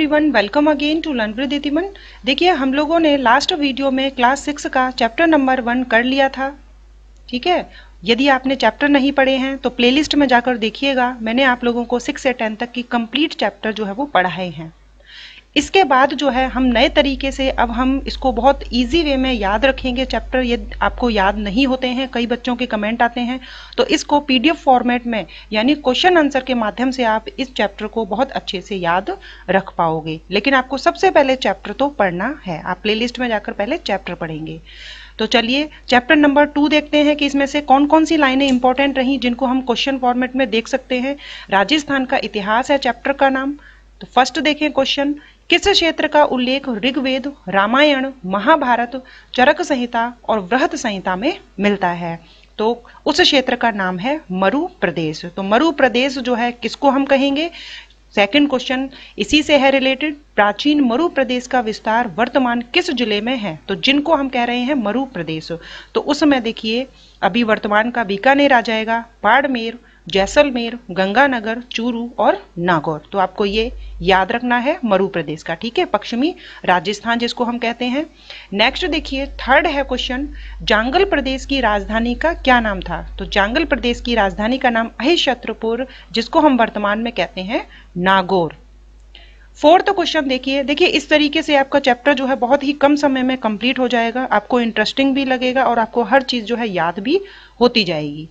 everyone welcome again to learn with देखिए हम लोगों ने लास्ट वीडियो में क्लास सिक्स का चैप्टर नंबर वन कर लिया था ठीक है यदि आपने चैप्टर नहीं पढ़े हैं तो प्लेलिस्ट में जाकर देखिएगा मैंने आप लोगों को सिक्स से टेन तक की कंप्लीट चैप्टर जो है वो पढ़ाए हैं इसके बाद जो है हम नए तरीके से अब हम इसको बहुत इजी वे में याद रखेंगे चैप्टर ये आपको याद नहीं होते हैं कई बच्चों के कमेंट आते हैं तो इसको पीडीएफ फॉर्मेट में यानी क्वेश्चन आंसर के माध्यम से आप इस चैप्टर को बहुत अच्छे से याद रख पाओगे लेकिन आपको सबसे पहले चैप्टर तो पढ़ना है आप प्ले में जाकर पहले चैप्टर पढ़ेंगे तो चलिए चैप्टर नंबर टू देखते हैं कि इसमें से कौन कौन सी लाइनें इंपॉर्टेंट रहीं जिनको हम क्वेश्चन फॉर्मेट में देख सकते हैं राजस्थान का इतिहास है चैप्टर का नाम तो फर्स्ट देखें क्वेश्चन किस क्षेत्र का उल्लेख ऋग्वेद रामायण महाभारत चरक संहिता और वृहत संहिता में मिलता है तो उस क्षेत्र का नाम है मरु प्रदेश तो मरु प्रदेश जो है किसको हम कहेंगे सेकंड क्वेश्चन इसी से है रिलेटेड प्राचीन मरु प्रदेश का विस्तार वर्तमान किस जिले में है तो जिनको हम कह रहे हैं मरु प्रदेश तो उसमें देखिए अभी वर्तमान का बीकानेर आ जाएगा बाड़मेर जैसलमेर गंगानगर चूरू और नागौर तो आपको ये याद रखना है मरु प्रदेश का ठीक है पश्चिमी राजस्थान जिसको हम कहते हैं नेक्स्ट देखिए थर्ड है क्वेश्चन जांगल प्रदेश की राजधानी का क्या नाम था तो जांगल प्रदेश की राजधानी का नाम अहिशत्रपुर जिसको हम वर्तमान में कहते हैं नागौर फोर्थ क्वेश्चन देखिए देखिए इस तरीके से आपका चैप्टर जो है बहुत ही कम समय में कंप्लीट हो जाएगा आपको इंटरेस्टिंग भी लगेगा और आपको हर चीज़ जो है याद भी होती जाएगी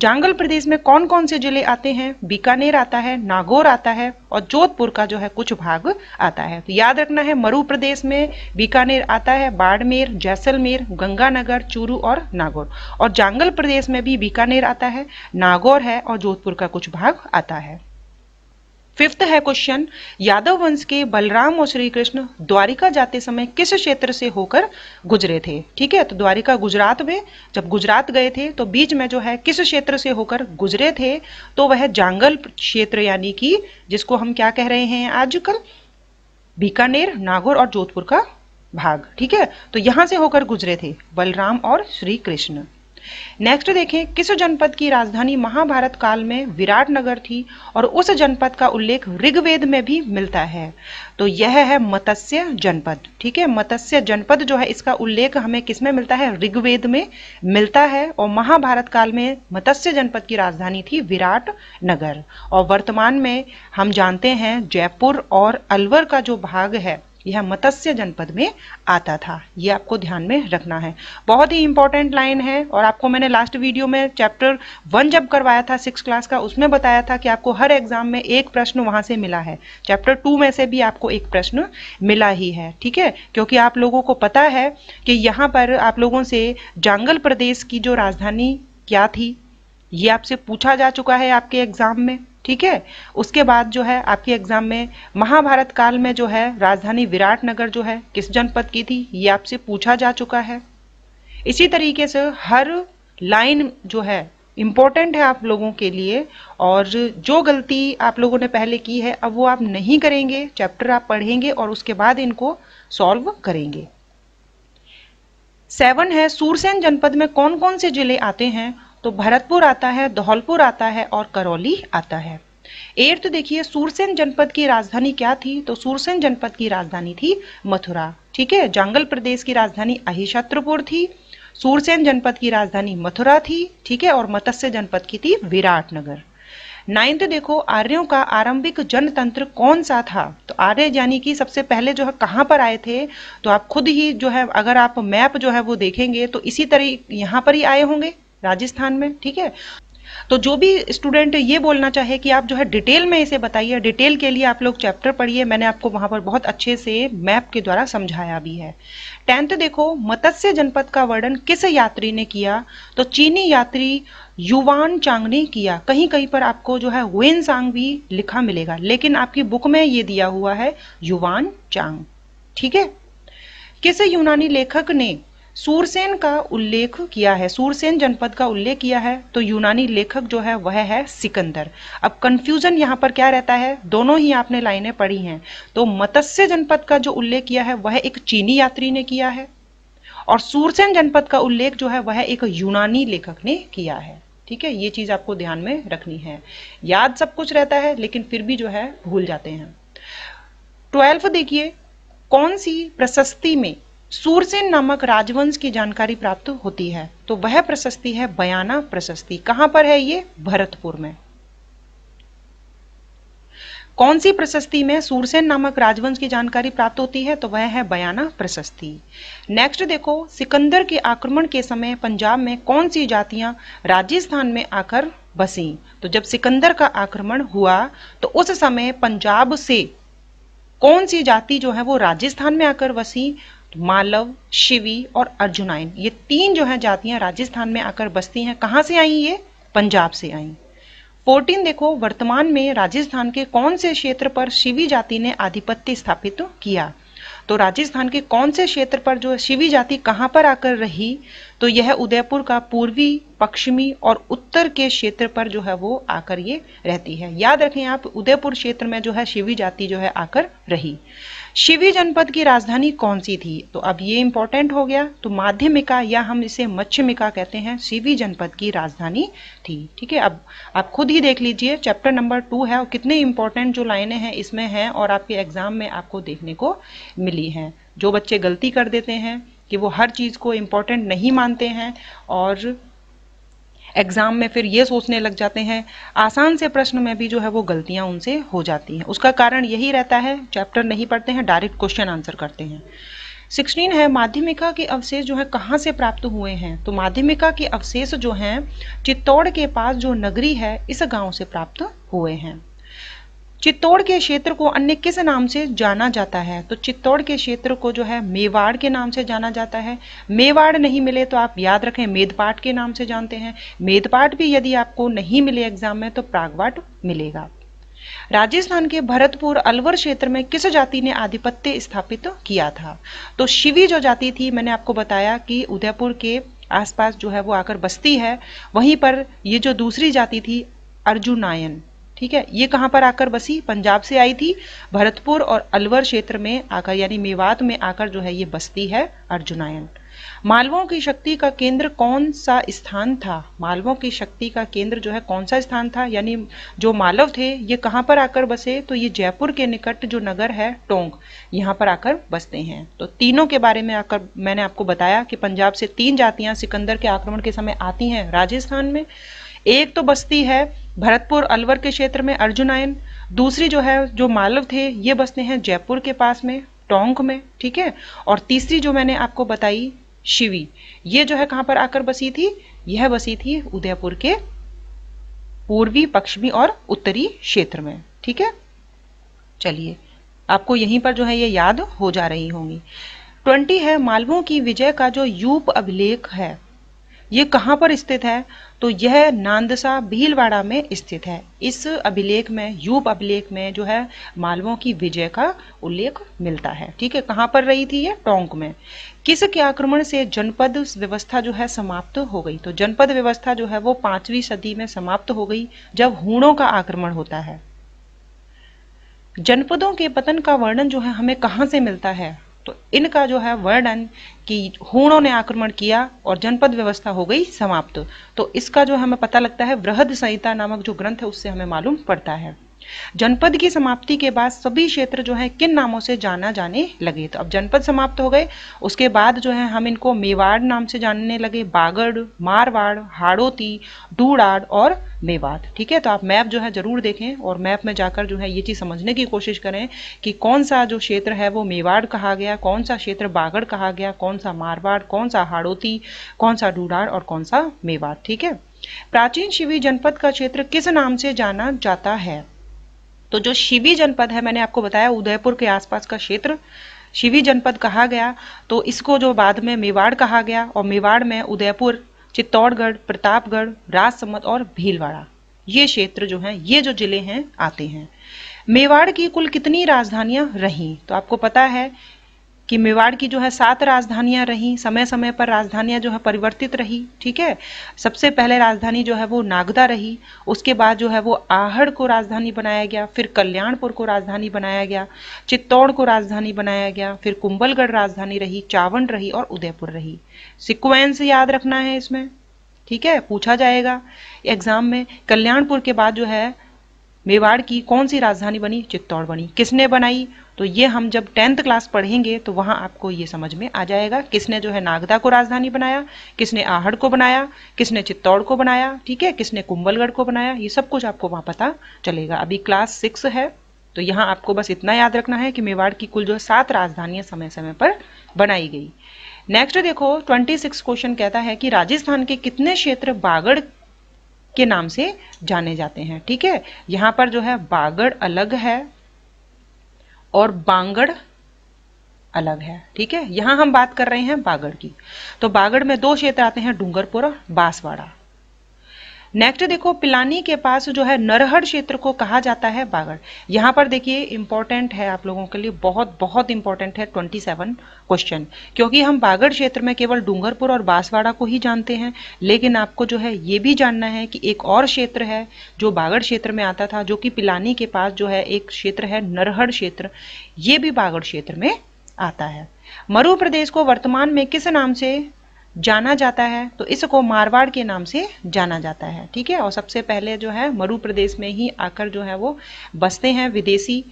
जांगल प्रदेश में कौन कौन से जिले आते हैं बीकानेर आता है नागौर आता है और जोधपुर का जो है कुछ भाग आता है तो याद रखना है मरु प्रदेश में बीकानेर आता है बाड़मेर जैसलमेर गंगानगर चूरू और नागौर और जांगल प्रदेश में भी बीकानेर आता है नागौर है और जोधपुर का कुछ भाग आता है फिफ्थ है क्वेश्चन यादव वंश के बलराम और श्री कृष्ण द्वारिका जाते समय किस क्षेत्र से होकर गुजरे थे ठीक है तो द्वारिका गुजरात में जब गुजरात गए थे तो बीच में जो है किस क्षेत्र से होकर गुजरे थे तो वह जांगल क्षेत्र यानी कि जिसको हम क्या कह रहे हैं आजकल बीकानेर नागौर और जोधपुर का भाग ठीक है तो यहां से होकर गुजरे थे बलराम और श्री कृष्ण नेक्स्ट देखें किस जनपद की राजधानी महाभारत काल में विराट नगर थी और उस जनपद का उल्लेख ऋग्वेद में भी मिलता है तो यह है मत्स्य जनपद ठीक है मत्स्य जनपद जो है इसका उल्लेख हमें किसमें मिलता है ऋग्वेद में मिलता है और महाभारत काल में मत्स्य जनपद की राजधानी थी विराट नगर और वर्तमान में हम जानते हैं जयपुर और अलवर का जो भाग है यह मत्स्य जनपद में आता था ये आपको ध्यान में रखना है बहुत ही इंपॉर्टेंट लाइन है और आपको मैंने लास्ट वीडियो में चैप्टर वन जब करवाया था सिक्स क्लास का उसमें बताया था कि आपको हर एग्जाम में एक प्रश्न वहाँ से मिला है चैप्टर टू में से भी आपको एक प्रश्न मिला ही है ठीक है क्योंकि आप लोगों को पता है कि यहाँ पर आप लोगों से जांगल प्रदेश की जो राजधानी क्या थी ये आपसे पूछा जा चुका है आपके एग्जाम में ठीक है उसके बाद जो है आपके एग्जाम में महाभारत काल में जो है राजधानी विराट नगर जो है किस जनपद की थी ये आपसे पूछा जा चुका है इसी तरीके से हर लाइन जो है इम्पोर्टेंट है आप लोगों के लिए और जो गलती आप लोगों ने पहले की है अब वो आप नहीं करेंगे चैप्टर आप पढ़ेंगे और उसके बाद इनको सॉल्व करेंगे सेवन है सूरसेन जनपद में कौन कौन से जिले आते हैं तो भरतपुर आता है धौलपुर आता है और करौली आता है तो देखिए सूरसेन जनपद की राजधानी क्या थी तो सूरसेन जनपद की राजधानी थी मथुरा ठीक है जंगल प्रदेश की राजधानी अहिशत्रपुर थी सूरसेन जनपद की राजधानी मथुरा थी ठीक है और मत्स्य जनपद की थी विराटनगर नाइन्थ देखो आर्यों का आरंभिक जनतंत्र कौन सा था तो आर्य यानी कि सबसे पहले जो है कहाँ पर आए थे तो आप खुद ही जो है अगर आप मैप जो है वो देखेंगे तो इसी तरह यहाँ पर ही आए होंगे राजस्थान में ठीक है तो जो भी स्टूडेंट ये बोलना चाहे कि आप जो है डिटेल में इसे बताइए डिटेल के लिए आप लोग चैप्टर पढ़िए मैंने आपको वहां पर बहुत अच्छे से मैप के द्वारा समझाया भी है टेंथ देखो मत्स्य जनपद का वर्णन किस यात्री ने किया तो चीनी यात्री युवान चांग ने किया कहीं कहीं पर आपको जो है वेन सांग भी लिखा मिलेगा लेकिन आपकी बुक में ये दिया हुआ है युवान चांग ठीक है किस यूनानी लेखक ने सूरसेन का उल्लेख किया है सूरसेन जनपद का उल्लेख किया है तो यूनानी लेखक जो है वह है सिकंदर अब कंफ्यूजन यहाँ पर क्या रहता है दोनों ही आपने लाइनें पढ़ी हैं तो मत्स्य जनपद का जो उल्लेख किया है वह एक चीनी यात्री ने किया है और सूरसेन जनपद का उल्लेख जो है वह एक यूनानी लेखक ने किया है ठीक है ये चीज आपको ध्यान में रखनी है याद सब कुछ रहता है लेकिन फिर भी जो है भूल जाते हैं ट्वेल्थ देखिए कौन सी प्रशस्ति में सूरसेन नामक राजवंश की जानकारी प्राप्त होती है तो वह प्रशस्ति है बयाना प्रशस्ति कहां पर है ये भरतपुर में कौन सी प्रशस्ति में सूरसेन नामक राजवंश की जानकारी प्राप्त होती है तो वह है बयाना प्रशस्ति नेक्स्ट देखो सिकंदर के आक्रमण के समय पंजाब में कौन सी जातियां राजस्थान में आकर बसी तो जब सिकंदर का आक्रमण हुआ तो उस समय पंजाब से कौन सी जाति जो है वो राजस्थान में आकर बसी तो मालव शिवी और अर्जुनाइन ये तीन जो है जातियां राजस्थान में आकर बसती हैं कहाँ से आई ये पंजाब से आई फोर्टीन देखो वर्तमान में राजस्थान के कौन से क्षेत्र पर शिवी जाति ने आधिपत्य स्थापित किया तो राजस्थान के कौन से क्षेत्र पर जो शिवी जाति कहाँ पर आकर रही तो यह उदयपुर का पूर्वी पश्चिमी और उत्तर के क्षेत्र पर जो है वो आकर ये रहती है याद रखें आप उदयपुर क्षेत्र में जो है शिवी जाति जो है आकर रही शिवी जनपद की राजधानी कौन सी थी तो अब ये इंपॉर्टेंट हो गया तो माध्यमिका या हम इसे मच्छमिका कहते हैं शिवी जनपद की राजधानी थी ठीक है अब आप खुद ही देख लीजिए चैप्टर नंबर टू है और कितने इंपॉर्टेंट जो लाइने हैं इसमें हैं और आपके एग्जाम में आपको देखने को मिली है जो बच्चे गलती कर देते हैं कि वो हर चीज़ को इम्पॉर्टेंट नहीं मानते हैं और एग्ज़ाम में फिर ये सोचने लग जाते हैं आसान से प्रश्न में भी जो है वो गलतियाँ उनसे हो जाती हैं उसका कारण यही रहता है चैप्टर नहीं पढ़ते हैं डायरेक्ट क्वेश्चन आंसर करते हैं सिक्सटीन है माध्यमिका के अवशेष जो है कहाँ से प्राप्त हुए हैं तो माध्यमिका के अवशेष जो हैं चित्तौड़ के पास जो नगरी है इस गांव से प्राप्त हुए हैं चित्तौड़ के क्षेत्र को अन्य किस नाम से जाना जाता है तो चित्तौड़ के क्षेत्र को जो है मेवाड़ के नाम से जाना जाता है मेवाड़ नहीं मिले तो आप याद रखें मेदपाट के नाम से जानते हैं मेदपाट भी यदि आपको नहीं मिले एग्जाम में तो प्रागवाट मिलेगा राजस्थान के भरतपुर अलवर क्षेत्र में किस जाति ने आधिपत्य स्थापित तो किया था तो शिवी जो जाति थी मैंने आपको बताया कि उदयपुर के आसपास जो है वो आकर बस्ती है वहीं पर ये जो दूसरी जाति थी अर्जुनायन ठीक है ये कहाँ पर आकर बसी पंजाब से आई थी भरतपुर और अलवर क्षेत्र में आकर यानी मेवात में आकर जो है ये बसती है अर्जुनायन मालवों की शक्ति का केंद्र कौन सा स्थान था मालवों की शक्ति का केंद्र जो है कौन सा स्थान था यानी जो मालव थे ये कहाँ पर आकर बसे तो ये जयपुर के निकट जो नगर है टोंक यहाँ पर आकर बसते हैं तो तीनों के बारे में आकर मैंने आपको बताया कि पंजाब से तीन जातियां सिकंदर के आक्रमण के समय आती हैं राजस्थान में एक तो बस्ती है भरतपुर अलवर के क्षेत्र में अर्जुन आयन दूसरी जो है जो मालव थे ये बसते हैं जयपुर के पास में टोंक में ठीक है और तीसरी जो मैंने आपको बताई शिवी ये जो है कहाँ पर आकर बसी थी यह बसी थी उदयपुर के पूर्वी पश्चिमी और उत्तरी क्षेत्र में ठीक है चलिए आपको यहीं पर जो है ये याद हो जा रही होंगी ट्वेंटी है मालवों की विजय का जो यूप अभिलेख है ये कहाँ पर स्थित है तो यह नांदसा भीलवाड़ा में स्थित है इस अभिलेख में यूप अभिलेख में जो है मालवों की विजय का उल्लेख मिलता है ठीक है कहाँ पर रही थी ये टोंक में किस के आक्रमण से जनपद व्यवस्था जो है समाप्त हो गई तो जनपद व्यवस्था जो है वो पांचवी सदी में समाप्त हो गई जब हूणों का आक्रमण होता है जनपदों के पतन का वर्णन जो है हमें कहाँ से मिलता है तो इनका जो है वर्णन कि हूणों ने आक्रमण किया और जनपद व्यवस्था हो गई समाप्त तो इसका जो हमें पता लगता है वृहद संहिता नामक जो ग्रंथ है उससे हमें मालूम पड़ता है जनपद की समाप्ति के बाद सभी क्षेत्र जो है किन नामों से जाना जाने लगे तो अब जनपद समाप्त हो गए उसके बाद जो है हम इनको मेवाड़ नाम से जानने लगे बागड़ मारवाड़ हाड़ोती डूड़ाड़ और मेवात ठीक है तो आप मैप जो है जरूर देखें और मैप में जाकर जो है ये चीज़ समझने की कोशिश करें कि कौन सा जो क्षेत्र है वो मेवाड़ कहा गया कौन सा क्षेत्र बागड़ कहा गया कौन सा मारवाड़ कौन सा हाड़ोती कौन सा डूडाड़ और कौन सा मेवाड़ ठीक है प्राचीन शिवी जनपद का क्षेत्र किस नाम से जाना जाता है तो जो शिवी जनपद है मैंने आपको बताया उदयपुर के आसपास का क्षेत्र शिवी जनपद कहा गया तो इसको जो बाद में मेवाड़ कहा गया और मेवाड़ में उदयपुर चित्तौड़गढ़ प्रतापगढ़ राजसमंद और भीलवाड़ा ये क्षेत्र जो है ये जो जिले हैं आते हैं मेवाड़ की कुल कितनी राजधानियां रहीं तो आपको पता है कि मेवाड़ की जो है सात राजधानियां रहीं समय समय पर राजधानियां जो है परिवर्तित रही ठीक है सबसे पहले राजधानी जो है वो नागदा रही उसके बाद जो है वो आहड़ को राजधानी बनाया गया फिर कल्याणपुर को राजधानी बनाया गया चित्तौड़ को राजधानी बनाया गया फिर कुंभलगढ़ राजधानी रही चावन रही और उदयपुर रही सिक्वेंस याद रखना है इसमें ठीक है पूछा जाएगा एग्जाम में कल्याणपुर के बाद जो है मेवाड़ की कौन सी राजधानी बनी चित्तौड़ बनी किसने बनाई तो ये हम जब टेंथ क्लास पढ़ेंगे तो वहाँ आपको ये समझ में आ जाएगा किसने जो है नागदा को राजधानी बनाया किसने आहड़ को बनाया किसने चित्तौड़ को बनाया ठीक है किसने कुंभलगढ़ को बनाया ये सब कुछ आपको वहाँ पता चलेगा अभी क्लास सिक्स है तो यहाँ आपको बस इतना याद रखना है कि मेवाड़ की कुल जो है सात राजधानियाँ समय समय पर बनाई गई नेक्स्ट देखो 26 क्वेश्चन कहता है कि राजस्थान के कितने क्षेत्र बागड़ के नाम से जाने जाते हैं ठीक है यहां पर जो है बागड़ अलग है और बांगड़ अलग है ठीक है यहां हम बात कर रहे हैं बागड़ की तो बागड़ में दो क्षेत्र आते हैं डूंगरपुर और बांसवाड़ा नेक्स्ट देखो पिलानी के पास जो है नरहर क्षेत्र को कहा जाता है बागड़ यहाँ पर देखिए इंपॉर्टेंट है आप लोगों के लिए बहुत बहुत इंपॉर्टेंट है 27 क्वेश्चन क्योंकि हम बागड़ क्षेत्र में केवल डूंगरपुर और बांसवाड़ा को ही जानते हैं लेकिन आपको जो है ये भी जानना है कि एक और क्षेत्र है जो बागड़ क्षेत्र में आता था जो कि पिलानी के पास जो है एक क्षेत्र है नरहर क्षेत्र ये भी बागड़ क्षेत्र में आता है मरु प्रदेश को वर्तमान में किस नाम से जाना जाता है तो इसको मारवाड़ के नाम से जाना जाता है ठीक है और सबसे पहले जो है मरु प्रदेश में ही आकर जो है वो बसते हैं विदेशी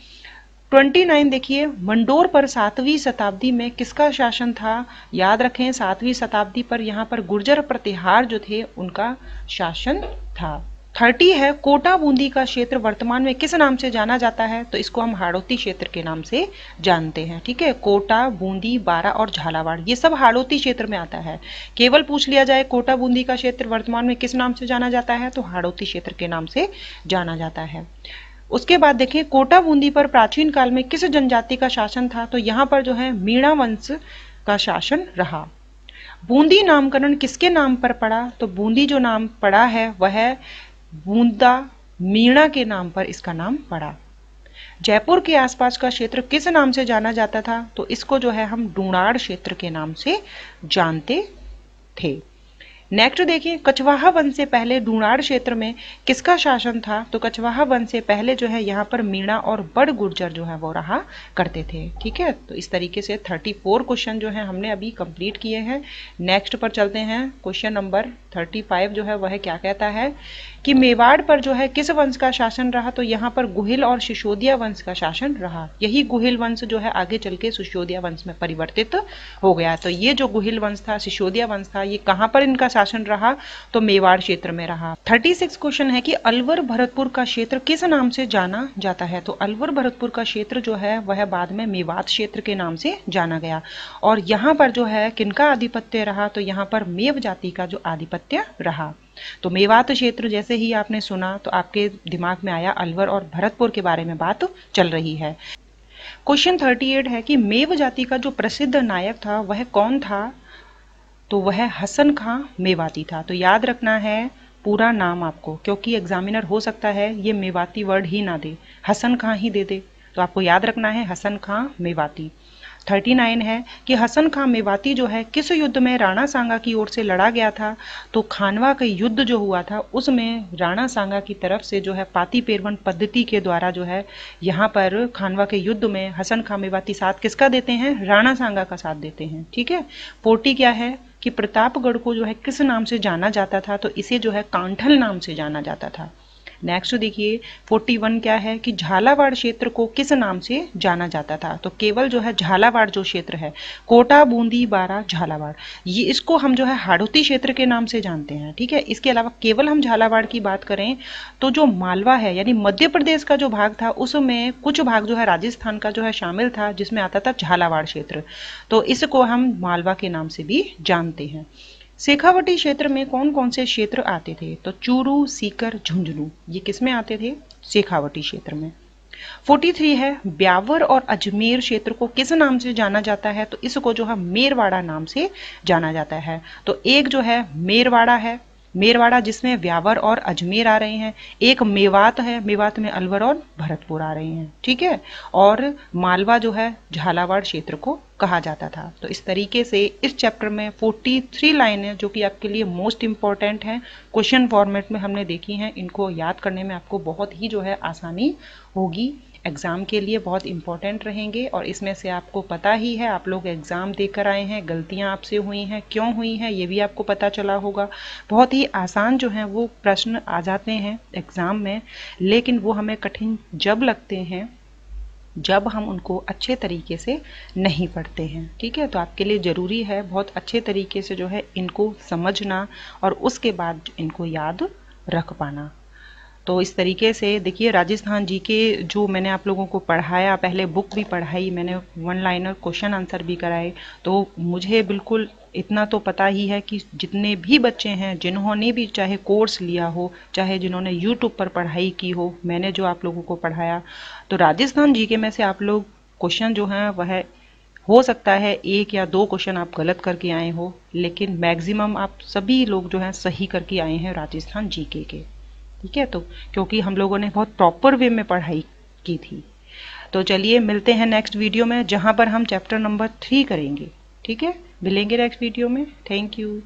29 देखिए मंडोर पर सातवीं शताब्दी में किसका शासन था याद रखें सातवीं शताब्दी पर यहाँ पर गुर्जर प्रतिहार जो थे उनका शासन था थर्टी है कोटा बूंदी का क्षेत्र वर्तमान में किस नाम से जाना जाता है तो इसको हम हाड़ोती क्षेत्र के नाम से जानते हैं ठीक है कोटा बूंदी बारा और झालावाड़ ये सब हाड़ोती क्षेत्र में आता है केवल पूछ लिया जाए कोटा बूंदी का क्षेत्र वर्तमान में किस नाम से जाना जाता है तो हाड़ोती क्षेत्र के नाम से जाना जाता है उसके बाद देखें कोटा बूंदी पर प्राचीन काल में किस जनजाति का शासन था तो यहाँ पर जो है मीणा वंश का शासन रहा बूंदी नामकरण किसके नाम पर पड़ा तो बूंदी जो नाम पड़ा है वह बूंदा मीणा के नाम पर इसका नाम पड़ा जयपुर के आसपास का क्षेत्र किस नाम से जाना जाता था तो इसको जो है हम डूणाड़ क्षेत्र के नाम से जानते थे नेक्स्ट देखिए कछवाहा वंश से पहले ढूणाड़ क्षेत्र में किसका शासन था तो कछवाहा वन से पहले जो है यहाँ पर मीणा और बड़ गुर्जर जो है वो रहा करते थे ठीक है तो इस तरीके से 34 क्वेश्चन जो है हमने अभी कंप्लीट किए हैं नेक्स्ट पर चलते हैं क्वेश्चन नंबर 35 जो है वह क्या कहता है कि मेवाड़ पर जो है किस वंश का शासन रहा तो यहाँ पर गुहिल और सिसोदिया वंश का शासन रहा यही गुहिल वंश जो है आगे चल के सुशोदिया वंश में परिवर्तित हो गया तो ये जो गुहिल वंश था सिसोदिया वंश था ये कहाँ पर इनका शासन रहा तो मेवाड़ क्षेत्र में रहा थर्टी सिक्स क्वेश्चन है कि अलवर भरतपुर का क्षेत्र किस नाम से जाना जाता है तो अलवर भरतपुर का क्षेत्र जो है वह बाद में मेवाड़ क्षेत्र के नाम से जाना गया और यहाँ पर जो है किनका आधिपत्य रहा तो यहाँ पर मेव जाति का जो आधिपत्य रहा तो मेवात क्षेत्र जैसे ही आपने सुना तो आपके दिमाग में आया अलवर और भरतपुर के बारे में बात चल रही है क्वेश्चन 38 है कि मेव जाति का जो प्रसिद्ध नायक था वह कौन था तो वह हसन खां मेवाती था तो याद रखना है पूरा नाम आपको क्योंकि एग्जामिनर हो सकता है ये मेवाती वर्ड ही ना दे हसन खां ही दे दे तो आपको याद रखना है हसन खां मेवाती 39 है कि हसन खां मेवाती जो है किस युद्ध में राणा सांगा की ओर से लड़ा गया था तो खानवा का युद्ध जो हुआ था उसमें राणा सांगा की तरफ से जो है पाती पेरवन पद्धति के द्वारा जो है यहाँ पर खानवा के युद्ध में हसन खां मेवाती साथ किसका देते हैं राणा सांगा का साथ देते हैं ठीक है पोटी क्या है कि प्रतापगढ़ को जो है किस नाम से जाना जाता था तो इसे जो है कांठल नाम से जाना जाता था नेक्स्ट देखिए 41 क्या है कि झालावाड़ क्षेत्र को किस नाम से जाना जाता था तो केवल जो है झालावाड़ जो क्षेत्र है कोटा बूंदी बारा झालावाड़ ये इसको हम जो है हाड़ोती क्षेत्र के नाम से जानते हैं ठीक है इसके अलावा केवल हम झालावाड़ की बात करें तो जो मालवा है यानी मध्य प्रदेश का जो भाग था उसमें कुछ भाग जो है राजस्थान का जो है शामिल था जिसमें आता था झालावाड़ क्षेत्र तो इसको हम मालवा के नाम से भी जानते हैं शेखावटी क्षेत्र में कौन कौन से क्षेत्र आते थे तो चूरू सीकर झुंझुनू ये किस में आते थे शेखावटी क्षेत्र में 43 है ब्यावर और अजमेर क्षेत्र को किस नाम से जाना जाता है तो इसको जो है मेरवाड़ा नाम से जाना जाता है तो एक जो है मेरवाड़ा है मेरवाड़ा जिसमें व्यावर और अजमेर आ रहे हैं एक मेवात है मेवात में अलवर और भरतपुर आ रहे हैं ठीक है और मालवा जो है झालावाड़ क्षेत्र को कहा जाता था तो इस तरीके से इस चैप्टर में 43 लाइनें जो कि आपके लिए मोस्ट इम्पॉर्टेंट हैं क्वेश्चन फॉर्मेट में हमने देखी हैं इनको याद करने में आपको बहुत ही जो है आसानी होगी एग्ज़ाम के लिए बहुत इंपॉर्टेंट रहेंगे और इसमें से आपको पता ही है आप लोग एग्ज़ाम देकर आए हैं गलतियां आपसे हुई हैं क्यों हुई हैं ये भी आपको पता चला होगा बहुत ही आसान जो हैं वो प्रश्न आ जाते हैं एग्ज़ाम में लेकिन वो हमें कठिन जब लगते हैं जब हम उनको अच्छे तरीके से नहीं पढ़ते हैं ठीक है तो आपके लिए ज़रूरी है बहुत अच्छे तरीके से जो है इनको समझना और उसके बाद इनको याद रख पाना तो इस तरीके से देखिए राजस्थान जी के जो मैंने आप लोगों को पढ़ाया पहले बुक भी पढ़ाई मैंने वन लाइनर क्वेश्चन आंसर भी कराए तो मुझे बिल्कुल इतना तो पता ही है कि जितने भी बच्चे हैं जिन्होंने भी चाहे कोर्स लिया हो चाहे जिन्होंने यूट्यूब पर पढ़ाई की हो मैंने जो आप लोगों को पढ़ाया तो राजस्थान जी के में से आप लोग क्वेश्चन जो हैं वह हो सकता है एक या दो क्वेश्चन आप गलत करके आए हो लेकिन मैक्सिमम आप सभी लोग जो हैं सही करके आए हैं राजस्थान जीके के ठीक है तो क्योंकि हम लोगों ने बहुत प्रॉपर वे में पढ़ाई की थी तो चलिए मिलते हैं नेक्स्ट वीडियो में जहाँ पर हम चैप्टर नंबर थ्री करेंगे ठीक है मिलेंगे नेक्स्ट वीडियो में थैंक यू